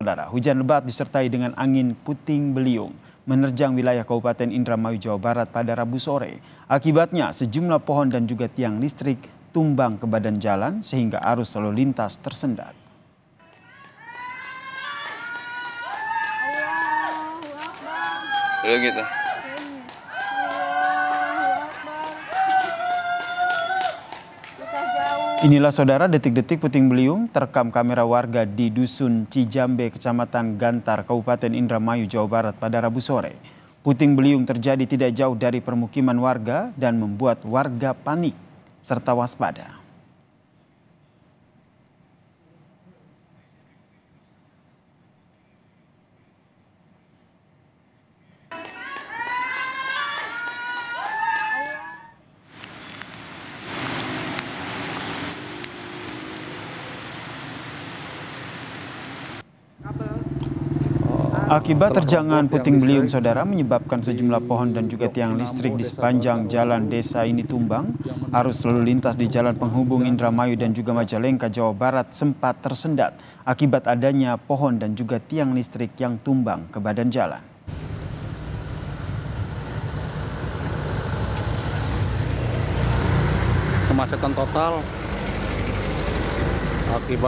Saudara, hujan lebat disertai dengan angin puting beliung menerjang wilayah Kabupaten Indramayu, Jawa Barat pada Rabu sore. Akibatnya sejumlah pohon dan juga tiang listrik tumbang ke badan jalan sehingga arus lalu lintas tersendat. Lalu gitu. Inilah saudara detik-detik puting beliung terekam kamera warga di Dusun Cijambe, Kecamatan Gantar, Kabupaten Indramayu, Jawa Barat pada Rabu sore. Puting beliung terjadi tidak jauh dari permukiman warga dan membuat warga panik serta waspada. Akibat terjangan puting beliung saudara menyebabkan sejumlah pohon dan juga tiang listrik di sepanjang jalan desa ini tumbang. Arus lalu lintas di jalan penghubung Indramayu dan juga Majalengka Jawa Barat sempat tersendat akibat adanya pohon dan juga tiang listrik yang tumbang ke badan jalan. Kemacetan total akibat